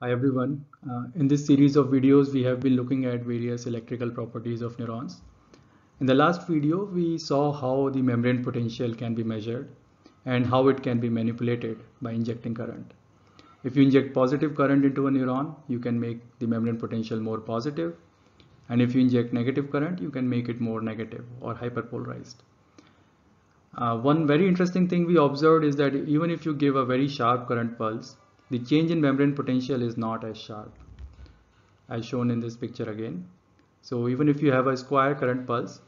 Hi everyone. Uh, in this series of videos, we have been looking at various electrical properties of neurons. In the last video, we saw how the membrane potential can be measured and how it can be manipulated by injecting current. If you inject positive current into a neuron, you can make the membrane potential more positive. And if you inject negative current, you can make it more negative or hyperpolarized. Uh, one very interesting thing we observed is that even if you give a very sharp current pulse, the change in membrane potential is not as sharp as shown in this picture again. So even if you have a square current pulse,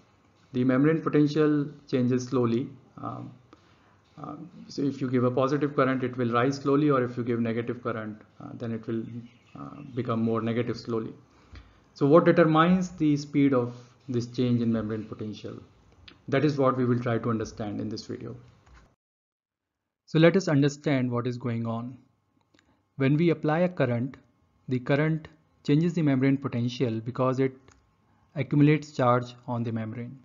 the membrane potential changes slowly. Um, um, so if you give a positive current, it will rise slowly, or if you give negative current, uh, then it will uh, become more negative slowly. So what determines the speed of this change in membrane potential? That is what we will try to understand in this video. So let us understand what is going on. When we apply a current, the current changes the membrane potential because it accumulates charge on the membrane.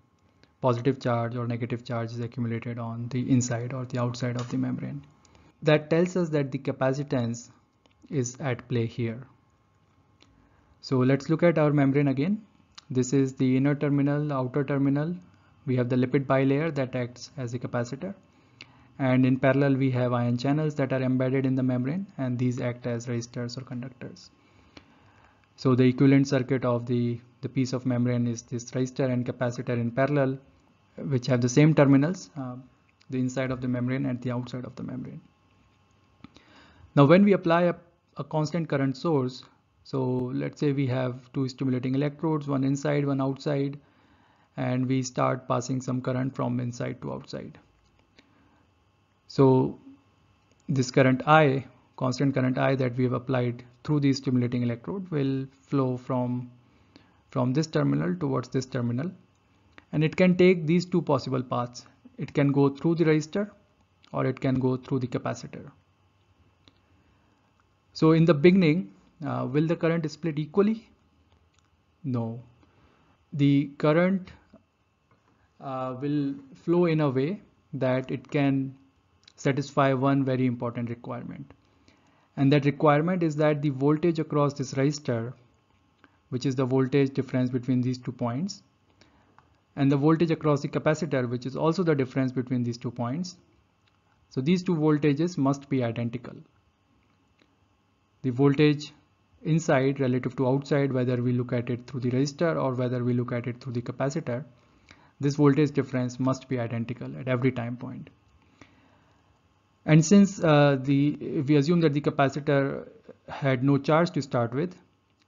Positive charge or negative charge is accumulated on the inside or the outside of the membrane. That tells us that the capacitance is at play here. So let's look at our membrane again. This is the inner terminal, outer terminal. We have the lipid bilayer that acts as a capacitor and in parallel we have ion channels that are embedded in the membrane and these act as resistors or conductors. So the equivalent circuit of the, the piece of membrane is this resistor and capacitor in parallel which have the same terminals, uh, the inside of the membrane and the outside of the membrane. Now when we apply a, a constant current source, so let's say we have two stimulating electrodes, one inside, one outside, and we start passing some current from inside to outside. So this current I, constant current I that we have applied through the stimulating electrode will flow from, from this terminal towards this terminal. And it can take these two possible paths. It can go through the resistor or it can go through the capacitor. So in the beginning, uh, will the current split equally? No. The current uh, will flow in a way that it can satisfy one very important requirement. And that requirement is that the voltage across this resistor, which is the voltage difference between these two points, and the voltage across the capacitor, which is also the difference between these two points. So these two voltages must be identical. The voltage inside relative to outside, whether we look at it through the resistor or whether we look at it through the capacitor, this voltage difference must be identical at every time point. And since uh, the we assume that the capacitor had no charge to start with,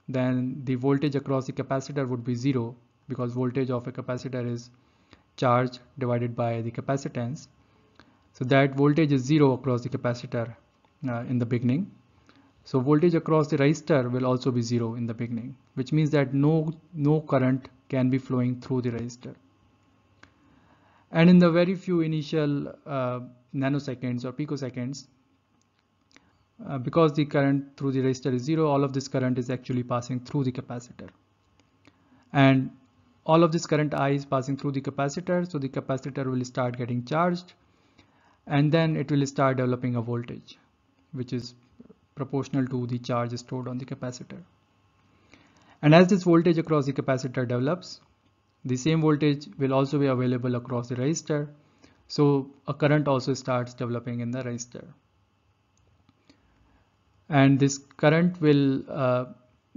then the voltage across the capacitor would be zero because voltage of a capacitor is charge divided by the capacitance. So that voltage is zero across the capacitor uh, in the beginning. So voltage across the resistor will also be zero in the beginning, which means that no, no current can be flowing through the resistor. And in the very few initial uh, nanoseconds or picoseconds uh, because the current through the resistor is zero all of this current is actually passing through the capacitor and all of this current i is passing through the capacitor so the capacitor will start getting charged and then it will start developing a voltage which is proportional to the charge stored on the capacitor and as this voltage across the capacitor develops the same voltage will also be available across the resistor so a current also starts developing in the resistor. And this current will uh,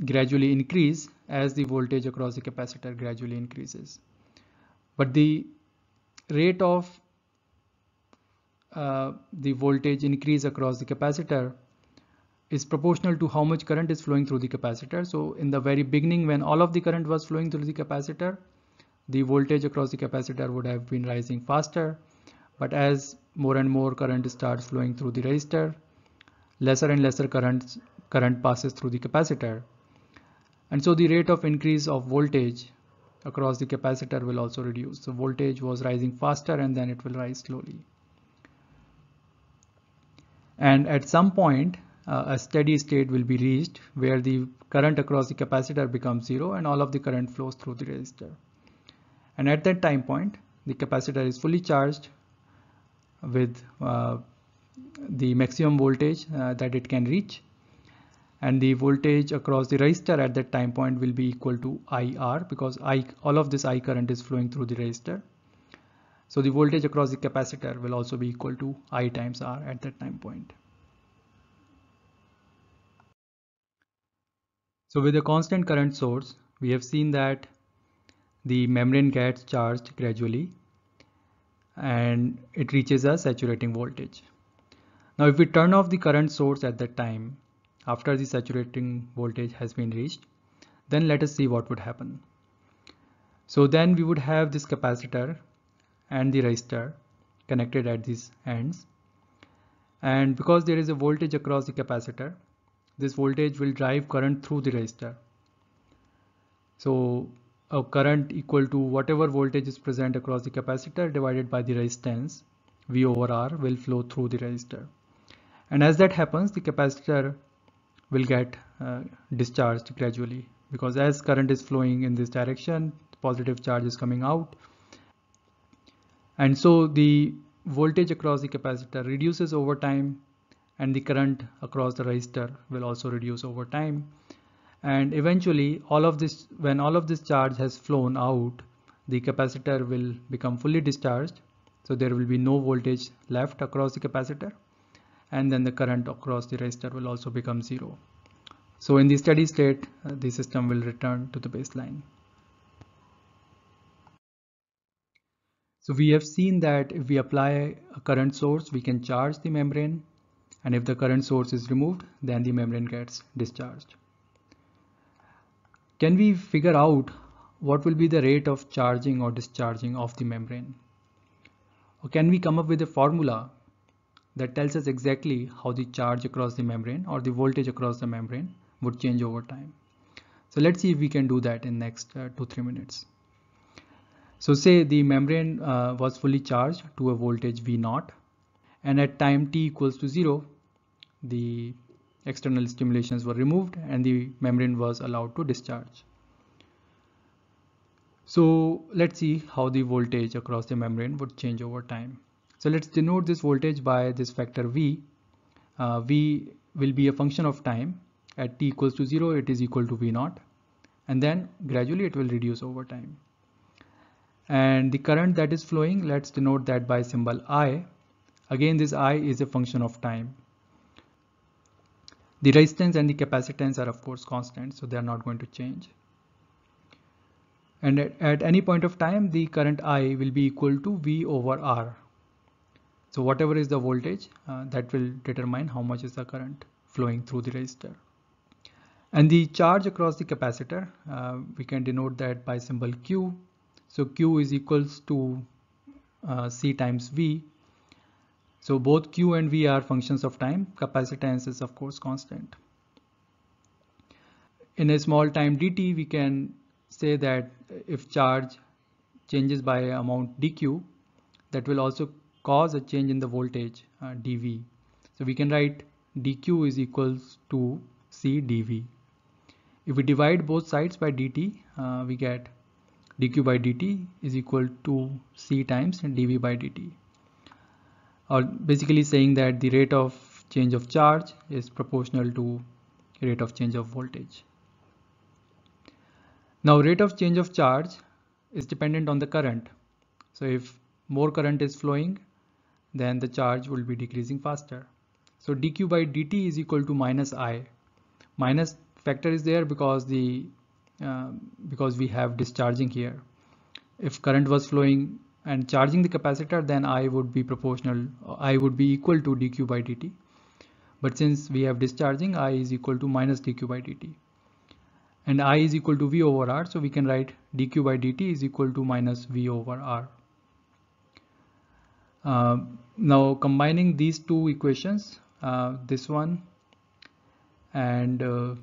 gradually increase as the voltage across the capacitor gradually increases. But the rate of uh, the voltage increase across the capacitor is proportional to how much current is flowing through the capacitor. So in the very beginning when all of the current was flowing through the capacitor, the voltage across the capacitor would have been rising faster but as more and more current starts flowing through the resistor lesser and lesser current current passes through the capacitor and so the rate of increase of voltage across the capacitor will also reduce so voltage was rising faster and then it will rise slowly and at some point uh, a steady state will be reached where the current across the capacitor becomes zero and all of the current flows through the resistor and at that time point the capacitor is fully charged with uh, the maximum voltage uh, that it can reach and the voltage across the resistor at that time point will be equal to IR because I, all of this I current is flowing through the resistor. So the voltage across the capacitor will also be equal to I times R at that time point. So with a constant current source, we have seen that the membrane gets charged gradually and it reaches a saturating voltage. Now if we turn off the current source at that time after the saturating voltage has been reached then let us see what would happen. So then we would have this capacitor and the resistor connected at these ends and because there is a voltage across the capacitor this voltage will drive current through the resistor. So a current equal to whatever voltage is present across the capacitor divided by the resistance V over R will flow through the resistor. And as that happens, the capacitor will get uh, discharged gradually because as current is flowing in this direction, positive charge is coming out. And so the voltage across the capacitor reduces over time and the current across the resistor will also reduce over time and eventually all of this when all of this charge has flown out the capacitor will become fully discharged so there will be no voltage left across the capacitor and then the current across the resistor will also become zero so in the steady state uh, the system will return to the baseline so we have seen that if we apply a current source we can charge the membrane and if the current source is removed then the membrane gets discharged can we figure out what will be the rate of charging or discharging of the membrane? Or can we come up with a formula that tells us exactly how the charge across the membrane or the voltage across the membrane would change over time? So let's see if we can do that in next uh, two, three minutes. So say the membrane uh, was fully charged to a voltage V naught and at time t equals to zero, the external stimulations were removed and the membrane was allowed to discharge. So let's see how the voltage across the membrane would change over time. So let's denote this voltage by this factor V. Uh, v will be a function of time at t equals to 0 it is equal to V naught and then gradually it will reduce over time. And the current that is flowing let's denote that by symbol I. Again this I is a function of time the resistance and the capacitance are of course constant, so they are not going to change. And at, at any point of time, the current I will be equal to V over R. So whatever is the voltage, uh, that will determine how much is the current flowing through the resistor. And the charge across the capacitor, uh, we can denote that by symbol Q. So Q is equals to uh, C times V so both Q and V are functions of time. Capacitance is of course constant. In a small time dt, we can say that if charge changes by amount dq, that will also cause a change in the voltage uh, dv. So we can write dq is equals to c dv. If we divide both sides by dt, uh, we get dq by dt is equal to c times dv by dt or basically saying that the rate of change of charge is proportional to rate of change of voltage. Now rate of change of charge is dependent on the current. So if more current is flowing, then the charge will be decreasing faster. So dq by dt is equal to minus i. Minus factor is there because the uh, because we have discharging here. If current was flowing and charging the capacitor then I would be proportional uh, I would be equal to dq by dt but since we have discharging I is equal to minus dq by dt and I is equal to V over R so we can write dq by dt is equal to minus V over R. Uh, now combining these two equations uh, this one and uh,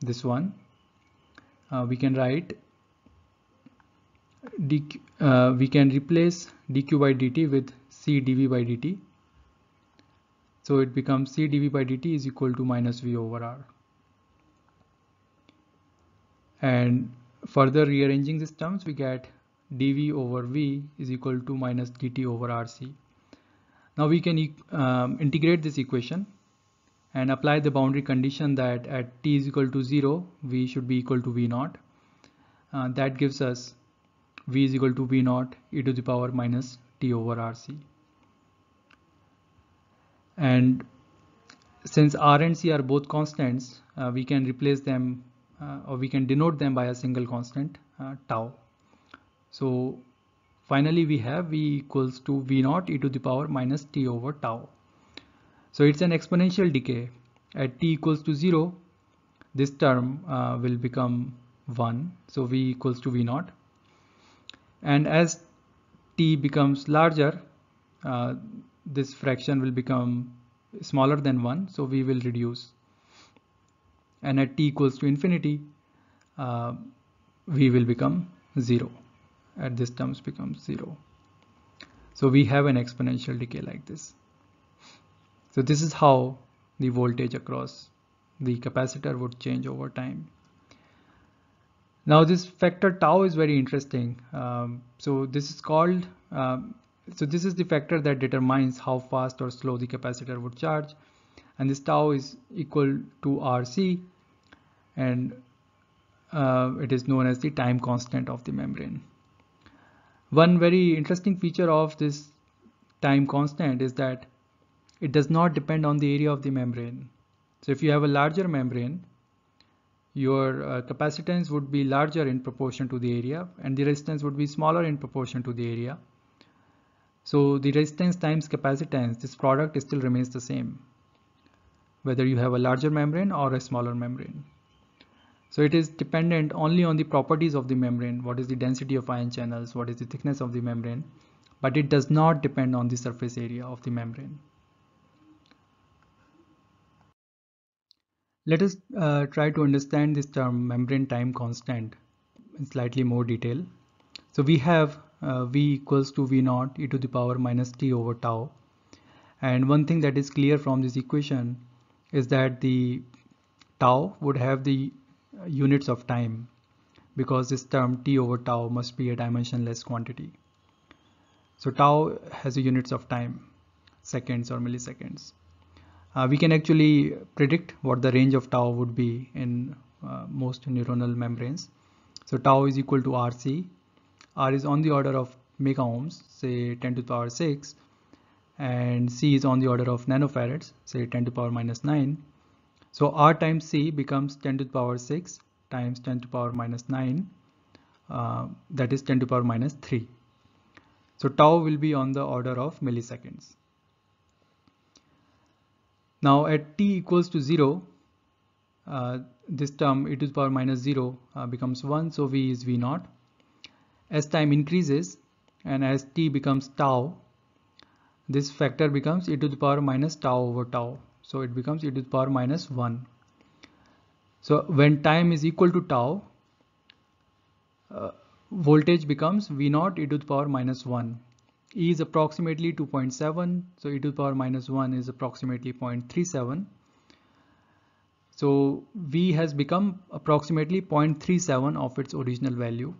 this one uh, we can write dq, uh, we can replace dq by dt with c dv by dt. So it becomes c dv by dt is equal to minus v over r. And further rearranging these terms, we get dv over v is equal to minus dt over rc. Now we can e um, integrate this equation and apply the boundary condition that at t is equal to 0 v should be equal to v naught uh, that gives us v is equal to v naught e to the power minus t over rc and since r and c are both constants uh, we can replace them uh, or we can denote them by a single constant uh, tau so finally we have v equals to v naught e to the power minus t over tau so it's an exponential decay at t equals to 0 this term uh, will become 1 so v equals to v naught and as t becomes larger uh, this fraction will become smaller than 1 so we will reduce and at t equals to infinity uh, v will become 0 at this terms becomes 0 so we have an exponential decay like this so this is how the voltage across the capacitor would change over time now this factor tau is very interesting. Um, so this is called, um, so this is the factor that determines how fast or slow the capacitor would charge. And this tau is equal to RC and uh, it is known as the time constant of the membrane. One very interesting feature of this time constant is that it does not depend on the area of the membrane. So if you have a larger membrane, your uh, capacitance would be larger in proportion to the area and the resistance would be smaller in proportion to the area. So the resistance times capacitance, this product still remains the same, whether you have a larger membrane or a smaller membrane. So it is dependent only on the properties of the membrane, what is the density of ion channels, what is the thickness of the membrane, but it does not depend on the surface area of the membrane. Let us uh, try to understand this term membrane time constant in slightly more detail. So we have uh, V equals to V naught e to the power minus t over tau. And one thing that is clear from this equation is that the tau would have the uh, units of time because this term t over tau must be a dimensionless quantity. So tau has the units of time, seconds or milliseconds. Uh, we can actually predict what the range of tau would be in uh, most neuronal membranes. So tau is equal to RC. R is on the order of megaohms, say 10 to the power 6, and C is on the order of nanofarads, say 10 to the power minus 9. So R times C becomes 10 to the power 6 times 10 to the power minus 9, uh, that is 10 to the power minus 3. So tau will be on the order of milliseconds. Now at t equals to 0, uh, this term e to the power minus 0 uh, becomes 1, so v is v naught. As time increases and as t becomes tau, this factor becomes e to the power minus tau over tau. So it becomes e to the power minus 1. So when time is equal to tau, uh, voltage becomes v naught e to the power minus 1 e is approximately 2.7 so e to the power minus 1 is approximately 0.37 so v has become approximately 0.37 of its original value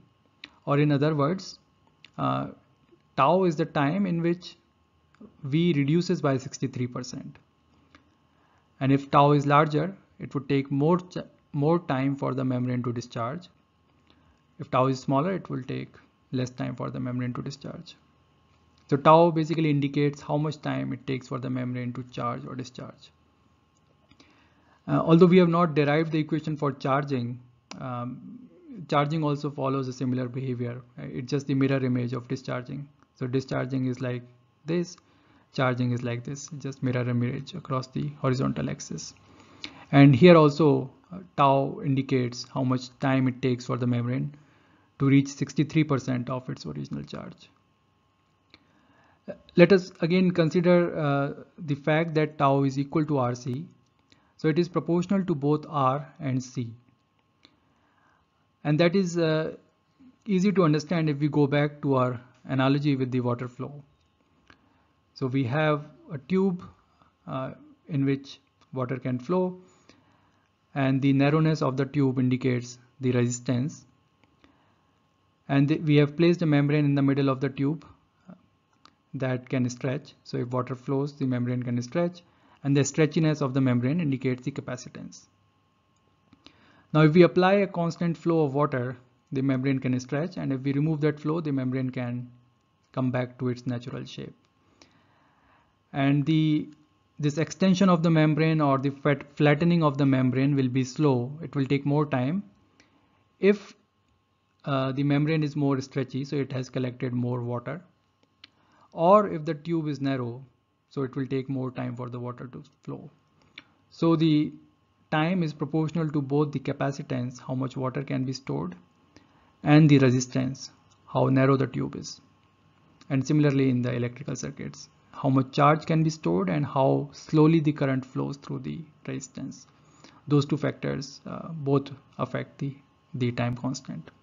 or in other words uh, tau is the time in which v reduces by 63% and if tau is larger it would take more more time for the membrane to discharge if tau is smaller it will take less time for the membrane to discharge so tau basically indicates how much time it takes for the membrane to charge or discharge. Uh, although we have not derived the equation for charging, um, charging also follows a similar behavior. Uh, it's just the mirror image of discharging. So discharging is like this, charging is like this, just mirror image across the horizontal axis. And here also uh, tau indicates how much time it takes for the membrane to reach 63% of its original charge let us again consider uh, the fact that tau is equal to RC. So it is proportional to both R and C. And that is uh, easy to understand if we go back to our analogy with the water flow. So we have a tube uh, in which water can flow and the narrowness of the tube indicates the resistance. And we have placed a membrane in the middle of the tube that can stretch. So if water flows, the membrane can stretch and the stretchiness of the membrane indicates the capacitance. Now if we apply a constant flow of water, the membrane can stretch and if we remove that flow, the membrane can come back to its natural shape. And the this extension of the membrane or the flattening of the membrane will be slow. It will take more time if uh, the membrane is more stretchy, so it has collected more water or if the tube is narrow so it will take more time for the water to flow so the time is proportional to both the capacitance how much water can be stored and the resistance how narrow the tube is and similarly in the electrical circuits how much charge can be stored and how slowly the current flows through the resistance those two factors uh, both affect the the time constant